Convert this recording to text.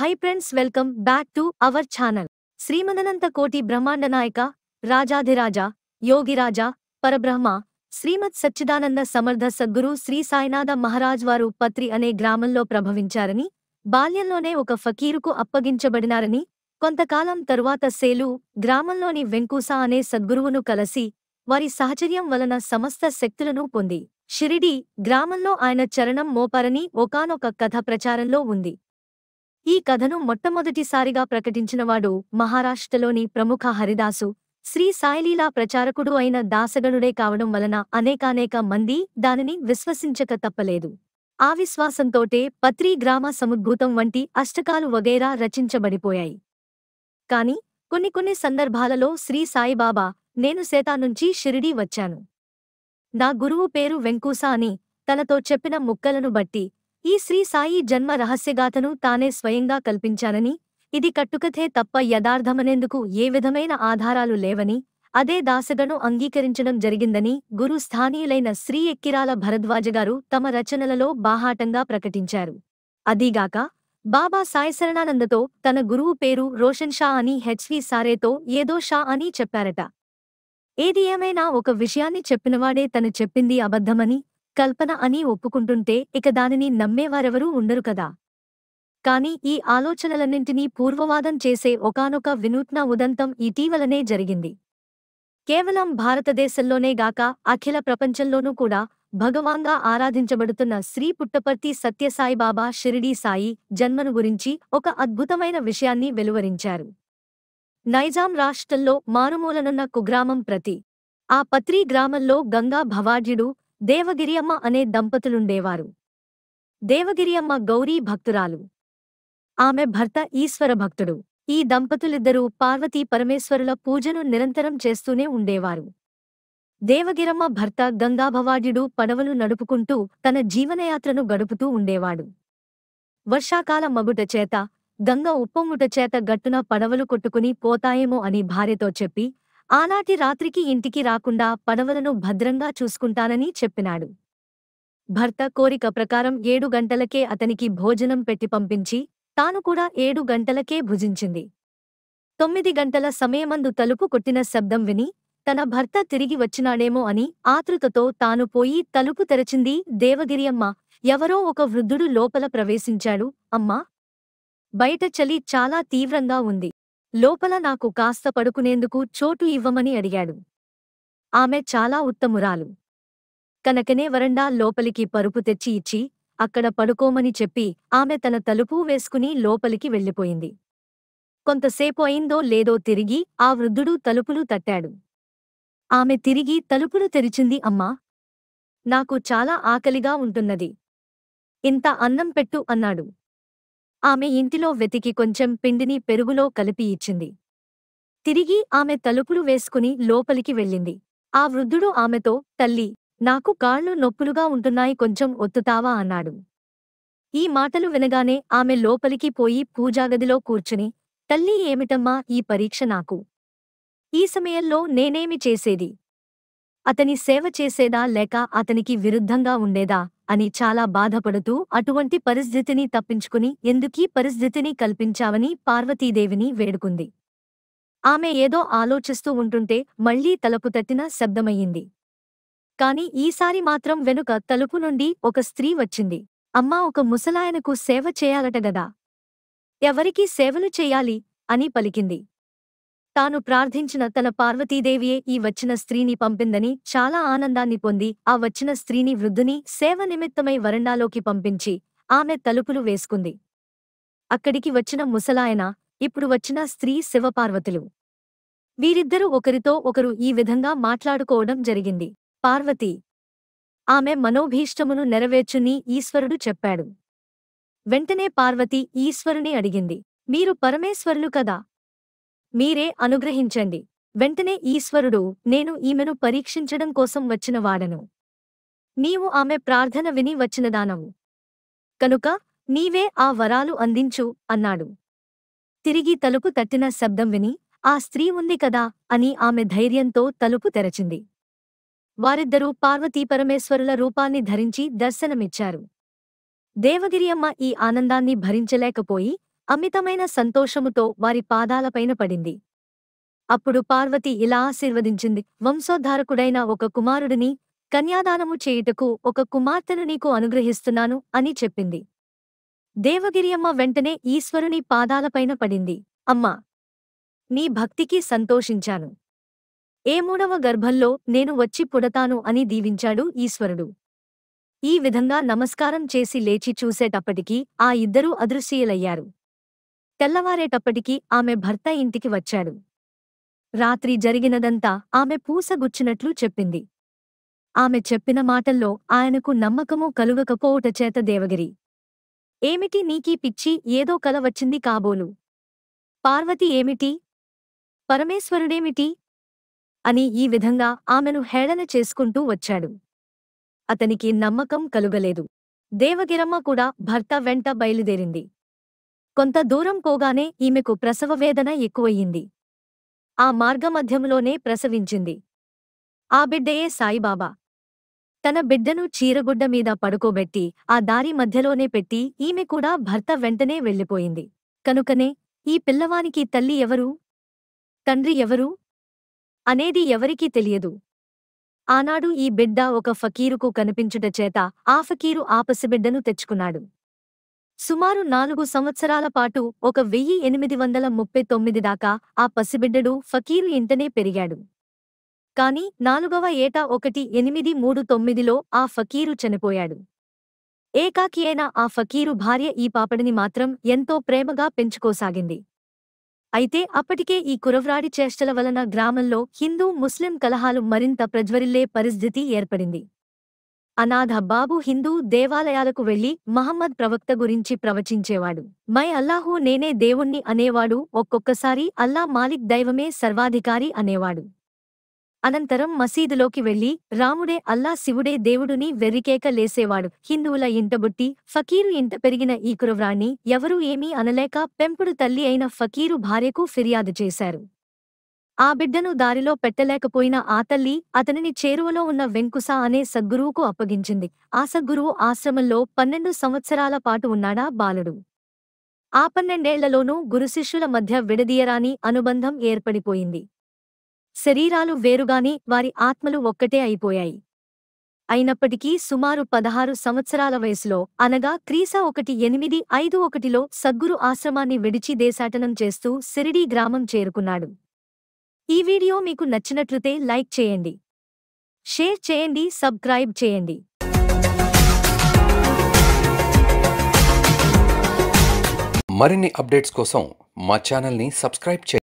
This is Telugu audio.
high friends welcome back to our channel శ్రీమదనంత కోటి బ్రహ్మాండ నాయక రాజాధిరాజ యోగిరాజ పరబ్రహ్మ శ్రీమద్ సచ్చిదానంద సమర్థ సద్గురు శ్రీ సాయినాథ మహారాజ్ వారు పత్రి అనే గ్రామంలో ప్రభవించారని బాల్యంలోనే ఒక ఫకీరుకు అప్పగించబడినారని కొంతకాలం తరువాత సేలు గ్రామంలోని వెంకూసా అనే సద్గురువును కలసి వారి సాహచర్యం వలన సమస్త శక్తులను పొంది షిరిడి గ్రామంలో ఆయన చరణం మోపారని ఒకనొక కథ ప్రచారంలో ఉంది ఈ కథను మొట్టమొదటిసారిగా ప్రకటించినవాడు మహారాష్ట్రలోని ప్రముఖ హరిదాసు శ్రీ సాయిలీలా ప్రచారకుడు అయిన దాసగణుడే కావడం వలన అనేకానేక మంది దానిని విశ్వసించక తప్పలేదు ఆ విశ్వాసంతోటే పత్రి గ్రామ సముద్భూతం వంటి అష్టకాలు వగైరా రచించబడిపోయాయి కాని కొన్ని కొన్ని సందర్భాలలో శ్రీ సాయిబాబా నేను సేతానుంచి షిరిడీ వచ్చాను నా గురువు పేరు వెంకూసా అని తనతో చెప్పిన ముక్కలను బట్టి ఈ శ్రీ సాయి జన్మ రహస్యగాథను తానే స్వయంగా కల్పించానని ఇది కట్టుకథే తప్ప యదార్థమనేందుకు ఏ విధమైన ఆధారాలు లేవని అదే దాసగను అంగీకరించడం జరిగిందని గురు స్థానీయులైన శ్రీ ఎక్కిరాల భరద్వాజగారు తమ రచనలలో బాహాటంగా ప్రకటించారు అదీగాక బాబా సాయశరణానందతో తన గురువు పేరు రోషన్ షా అని హెచ్వి సారేతో ఏదో షా అని చెప్పారట ఏది ఏమైనా ఒక విషయాన్ని చెప్పినవాడే తను చెప్పింది అబద్ధమని కల్పన అని ఒప్పుకుంటుంటే ఇక దానిని నమ్మేవారెవరూ ఉండరు కదా కాని ఈ ఆలోచనలన్నింటినీ పూర్వవాదం చేసే ఒకనొక వినూత్న ఉదంతం ఇటీవలనే జరిగింది కేవలం భారతదేశంలోనే గాక అఖిల ప్రపంచంలోనూ కూడా భగవాన్గా ఆరాధించబడుతున్న శ్రీ పుట్టపర్తి సత్యసాయిబాబా షిరిడీ సాయి జన్మను గురించి ఒక అద్భుతమైన విషయాన్ని వెలువరించారు నైజాం రాష్ట్రంలో మారుమూలనున్న కుగ్రామం ప్రతి ఆ పత్రి గ్రామంలో గంగా భవాడ్యుడు దేవగిరి అమ్మ అనే దంపతులుండేవారు దేవగిరి అమ్మ గౌరీ భక్తురాలు ఆమె భర్త ఈశ్వర భక్తుడు ఈ దంపతులిద్దరూ పార్వతీ పరమేశ్వరుల పూజను నిరంతరం చేస్తూనే ఉండేవారు దేవగిరమ్మ భర్త గంగాభవాడ్యుడు పడవలు నడుపుకుంటూ తన జీవనయాత్రను గడుపుతూ ఉండేవాడు వర్షాకాల మగుట చేత గంగ ఉప్పొంగుట చేత గట్టున పడవలు కొట్టుకుని పోతాయేమో అని భార్యతో చెప్పి ఆనాటి రాత్రికి ఇంటికి రాకుండా పడవలను భద్రంగా చూసుకుంటానని చెప్పినాడు భర్త కోరిక ప్రకారం ఏడు గంటలకే అతనికి భోజనం పెట్టి పంపించి తాను కూడా ఏడు గంటలకే భుజించింది తొమ్మిది గంటల సమయమందు తలుపు కొట్టిన శబ్దం విని తన భర్త తిరిగి వచ్చినాడేమో అని ఆతృతతో తాను పోయి తలుపు తెరచింది దేవగిరియమ్మ ఎవరో ఒక వృద్ధుడు లోపల ప్రవేశించాడు అమ్మా బయట చలి చాలా తీవ్రంగా ఉంది లోపల నాకు కాస్త పడుకునేందుకు చోటు ఇవ్వమని అడిగాడు ఆమె చాలా ఉత్తమురాలు కనకనే వరండా లోపలికి పరుపు తెచ్చి ఇచ్చి అక్కడ పడుకోమని చెప్పి ఆమె తన తలుపు వేసుకుని లోపలికి వెళ్ళిపోయింది కొంతసేపు అయిందో లేదో తిరిగి ఆ వృద్ధుడు తలుపులు తట్టాడు ఆమె తిరిగి తలుపులు తెరిచింది అమ్మా నాకు చాలా ఆకలిగా ఉంటున్నది ఇంత అన్నం పెట్టు అన్నాడు ఆమె ఇంటిలో వెతికి కొంచెం పిండిని పెరుగులో కలిపి ఇచ్చింది తిరిగి ఆమె తలుపులు వేసుకుని లోపలికి వెళ్ళింది ఆ వృద్ధుడు ఆమెతో తల్లి నాకు కాళ్ళు నొప్పులుగా ఉంటున్నాయి కొంచెం ఒత్తుతావా అన్నాడు ఈ మాటలు వినగానే ఆమె లోపలికి పోయి పూజాగదిలో కూర్చుని తల్లి ఏమిటమ్మా ఈ పరీక్ష నాకు ఈ సమయంలో నేనేమి చేసేది అతని సేవ చేసేదా లేక అతనికి విరుద్ధంగా ఉండేదా అని చాలా బాధపడుతూ అటువంటి పరిస్థితిని తప్పించుకుని ఎందుకీ పరిస్థితిని కల్పించావని పార్వతీదేవిని వేడుకుంది ఆమె ఏదో ఆలోచిస్తూ ఉంటుంటే మళ్లీ తలుపు తట్టిన శబ్దమయ్యింది కాని ఈసారి మాత్రం వెనుక తలుపు నుండి ఒక స్త్రీ వచ్చింది అమ్మా ఒక ముసలాయనకు సేవ చేయాలట గదా ఎవరికీ సేవలు చేయాలి అని పలికింది తాను ప్రార్థించిన తన పార్వతీదేవియే ఈ వచ్చిన స్త్రీని పంపిందని చాలా ఆనందాన్ని పొంది ఆ వచ్చిన స్త్రీని వృద్ధుని సేవ నిమిత్తమై వరండాలోకి పంపించి ఆమె తలుపులు వేసుకుంది అక్కడికి వచ్చిన ముసలాయన ఇప్పుడు వచ్చిన స్త్రీ శివపార్వతులు వీరిద్దరూ ఒకరితో ఒకరు ఈ విధంగా మాట్లాడుకోవడం జరిగింది పార్వతి ఆమె మనోభీష్టమును నెరవేర్చుని ఈశ్వరుడు చెప్పాడు వెంటనే పార్వతి ఈశ్వరుని అడిగింది మీరు పరమేశ్వరులు కదా మీరే అనుగ్రహించండి వెంటనే ఈశ్వరుడు నేను ఈమెను పరీక్షించడం కోసం వచ్చిన వాడను నీవు ఆమె ప్రార్థన విని వచ్చినదానవు కనుక నీవే ఆ వరాలు అందించు అన్నాడు తిరిగి తలుపు తట్టిన శబ్దం విని ఆ స్త్రీ ఉంది కదా అని ఆమె ధైర్యంతో తలుపు తెరచింది వారిద్దరూ పార్వతీపరమేశ్వరుల రూపాన్ని ధరించి దర్శనమిచ్చారు దేవగిరియమ్మ ఈ ఆనందాన్ని భరించలేకపోయి అమితమైన సంతోషముతో వారి పాదాలపైన పడింది అప్పుడు పార్వతి ఇలా ఆశీర్వదించింది వంశోద్ధారకుడైన ఒక కుమారుడిని కన్యాదానము చేయుటకు ఒక కుమార్తెను నీకు అనుగ్రహిస్తున్నాను అని చెప్పింది దేవగిరియమ్మ వెంటనే ఈశ్వరుని పాదాలపైన పడింది అమ్మా నీ భక్తికి సంతోషించాను ఏ మూడవ గర్భంలో నేను వచ్చి పుడతాను అని దీవించాడు ఈశ్వరుడు ఈ విధంగా నమస్కారం చేసి లేచి చూసేటప్పటికీ ఆ ఇద్దరూ అదృశ్యలయ్యారు తెల్లవారేటప్పటికీ ఆమె భర్త ఇంటికి వచ్చాడు రాత్రి జరిగినదంతా ఆమె పూసగుచ్చినట్లు చెప్పింది ఆమె చెప్పిన మాటల్లో ఆయనకు నమ్మకము కలుగకపోవుట చేత దేవగిరి ఏమిటి నీకీ పిచ్చి ఏదో కల వచ్చింది కాబోలు పార్వతి ఏమిటి పరమేశ్వరుడేమిటి అని ఈ విధంగా ఆమెను హేళన చేసుకుంటూ వచ్చాడు అతనికి నమ్మకం కలుగలేదు దేవగిరమ్మ కూడా భర్త వెంట బయలుదేరింది కొంత దూరం పోగానే ఈమెకు ప్రసవ వేదన ఎక్కువయ్యింది ఆ మార్గమధ్యంలోనే ప్రసవించింది ఆ బిడ్డయే సాయిబాబా తన బిడ్డను చీరగుడ్డ మీద పడుకోబెట్టి ఆ దారి మధ్యలోనే పెట్టి ఈమె కూడా భర్త వెంటనే వెళ్ళిపోయింది కనుకనే ఈ పిల్లవానికి తల్లి ఎవరు తండ్రి ఎవరు అనేది ఎవరికీ తెలియదు ఆనాడు ఈ బిడ్డ ఒక ఫకీరుకు కనిపించుటచేత ఆ ఫకీరు ఆ పసిబిడ్డను తెచ్చుకున్నాడు సుమారు నాలుగు సంవత్సరాల పాటు ఒక వెయ్యి ఎనిమిది వందల ముప్పై తొమ్మిది దాకా ఆ పసిబిడ్డడు ఫకీరు ఇంటనే పెరిగాడు కాని నాలుగవ ఏటా ఒకటి ఎనిమిది మూడు తొమ్మిదిలో ఆ ఫకీరు చనిపోయాడు ఏకాకి ఆ ఫకీరు భార్య ఈ పాపడిని మాత్రం ఎంతో ప్రేమగా పెంచుకోసాగింది అయితే అప్పటికే ఈ కురవ్రాడి చేష్టల వలన గ్రామంలో హిందూ ముస్లిం కలహాలు మరింత ప్రజ్వరిల్లే పరిస్థితి ఏర్పడింది అనాథ బాబు హిందూ దేవాలయాలకు వెళ్లి మహమ్మద్ ప్రవక్త గురించి ప్రవచించేవాడు మై అల్లాహు నేనే దేవుణ్ణి అనేవాడు ఒక్కొక్కసారి అల్లా మాలిక్ దైవమే సర్వాధికారి అనేవాడు అనంతరం మసీదులోకి వెళ్లి రాముడే అల్లా శివుడే దేవుడుని వెర్రికేక లేసేవాడు హిందువుల ఇంటబుట్టి ఫకీరు ఇంట పెరిగిన ఈ కురవ్రాణ్ణి ఎవరూ ఏమీ అనలేక పెంపుడు తల్లి అయిన ఫకీరు భార్యకు ఫిర్యాదు చేశారు ఆ బిడ్డను దారిలో పెట్టలేకపోయిన ఆ తల్లి అతనిని చేరువలో ఉన్న వెంకుస అనే సద్గురువుకు అప్పగించింది ఆ సద్గురువు ఆశ్రమంలో పన్నెండు సంవత్సరాల పాటు ఉన్నాడా బాలుడు ఆ పన్నెండేళ్లలోనూ గురుశిష్యుల మధ్య విడదీయరాని అనుబంధం ఏర్పడిపోయింది శరీరాలు వేరుగాని వారి ఆత్మలు ఒక్కటే అయిపోయాయి అయినప్పటికీ సుమారు పదహారు సంవత్సరాల వయసులో అనగా క్రీస ఒకటి ఎనిమిది ఐదు ఒకటిలో సద్గురు ఆశ్రమాన్ని విడిచి దేశాటనం చేస్తూ సిరిడీ గ్రామం చేరుకున్నాడు ఈ వీడియో మీకు నచ్చినట్లయితే లైక్ చేయండి షేర్ చేయండి సబ్స్క్రైబ్ చేయండి మరిన్ని అప్డేట్స్ కోసం మా ఛానల్ని సబ్స్క్రైబ్ చేయండి